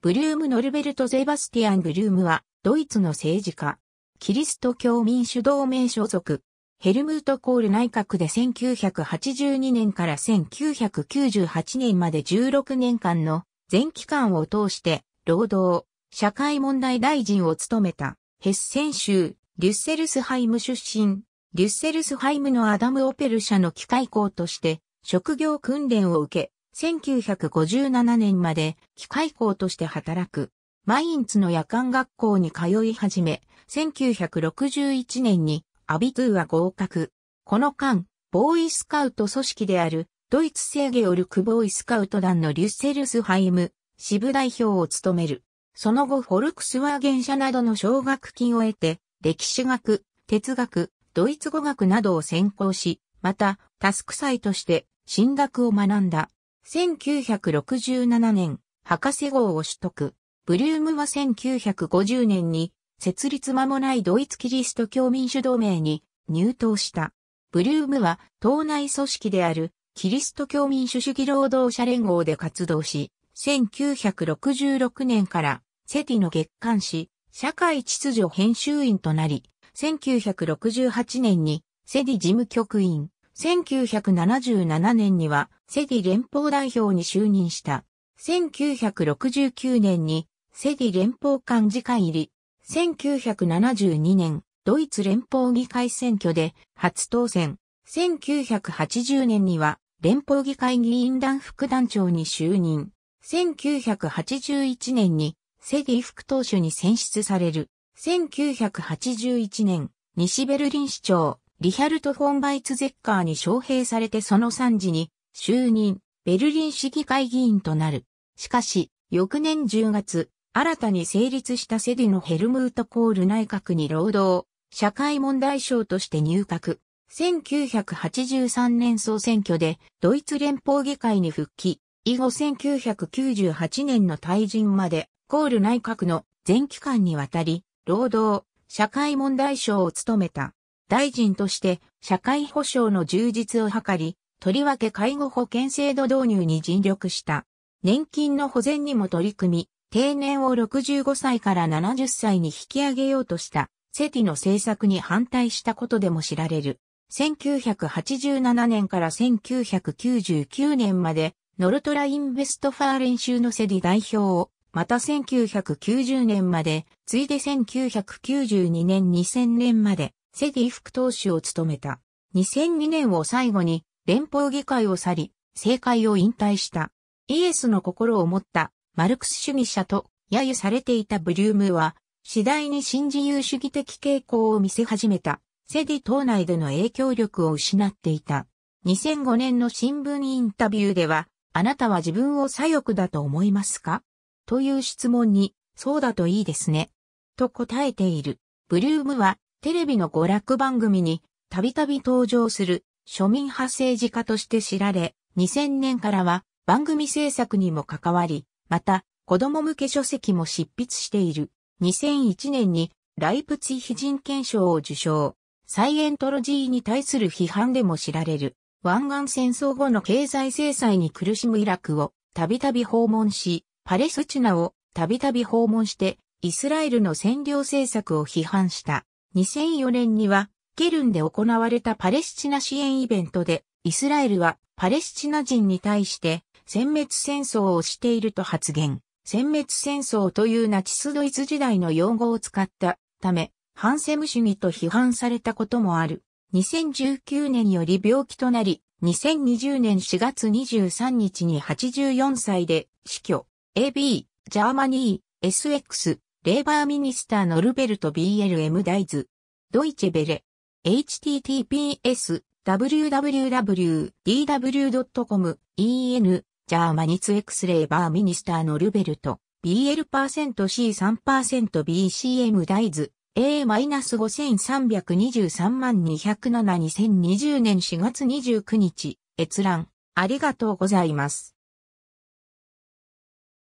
ブルーム・ノルベルト・ゼバスティアン・ブルームは、ドイツの政治家。キリスト教民主同盟所属。ヘルムート・コール内閣で1982年から1998年まで16年間の全期間を通して、労働、社会問題大臣を務めた。ヘッセン州、デュッセルスハイム出身。デュッセルスハイムのアダム・オペル社の機械工として、職業訓練を受け、1957年まで機械工として働く。マインツの夜間学校に通い始め、1961年にアビトゥーは合格。この間、ボーイスカウト組織であるドイツ制ゲオルクボーイスカウト団のリュッセルスハイム支部代表を務める。その後フォルクスワーゲン社などの奨学金を得て、歴史学、哲学、ドイツ語学などを専攻し、また、タスク祭として、進学を学んだ。1967年、博士号を取得。ブリュームは1950年に、設立間もないドイツキリスト教民主同盟に入党した。ブリュームは党内組織であるキリスト教民主主義労働者連合で活動し、1966年からセティの月刊誌、社会秩序編集員となり、1968年にセディ事務局員、1977年にはセディ連邦代表に就任した。1969年にセディ連邦幹事会入り。1972年、ドイツ連邦議会選挙で初当選。1980年には連邦議会議員団副団長に就任。1981年にセディ副党首に選出される。1981年、西ベルリン市長、リヒャルト・フォン・バイツゼッカーに招聘されてその3時に就任、ベルリン市議会議員となる。しかし、翌年10月、新たに成立したセディのヘルムート・コール内閣に労働、社会問題省として入閣。1983年総選挙でドイツ連邦議会に復帰。以後1998年の退陣まで、コール内閣の全期間にわたり、労働、社会問題省を務めた。大臣として社会保障の充実を図り、とりわけ介護保険制度導入に尽力した。年金の保全にも取り組み、定年を65歳から70歳に引き上げようとした、セティの政策に反対したことでも知られる。1987年から1999年まで、ノルトラインベストファー練習のセディ代表を、また1990年まで、ついで1992年2000年まで、セディ副党首を務めた。2002年を最後に、連邦議会を去り、政界を引退した。イエスの心を持ったマルクス主義者と揶揄されていたブリュームは、次第に新自由主義的傾向を見せ始めた。セディ党内での影響力を失っていた。2005年の新聞インタビューでは、あなたは自分を左翼だと思いますかという質問に、そうだといいですね。と答えている。ブリュームは、テレビの娯楽番組に、たびたび登場する、庶民派政治家として知られ、2000年からは番組制作にも関わり、また子供向け書籍も執筆している。2001年にライプツィヒ人権賞を受賞。サイエントロジーに対する批判でも知られる。湾岸戦争後の経済制裁に苦しむイラクをたびたび訪問し、パレスチナをたびたび訪問して、イスラエルの占領政策を批判した。2004年にはケルンで行われたパレスチナ支援イベントで、イスラエルはパレスチナ人に対して、殲滅戦争をしていると発言。殲滅戦争というナチスドイツ時代の用語を使ったため、反セム主義と批判されたこともある。2019年より病気となり、2020年4月23日に84歳で死去。AB、ジャーマニー、SX、レーバーミニスターのルベルト BLM ダイズ、ドイチェベレ、https www.dw.com en ジャーマニツエクスレーバーミニスターのルベルト BL%C3%BCM 大豆 A-5323 万207 2020年4月29日閲覧ありがとうございます。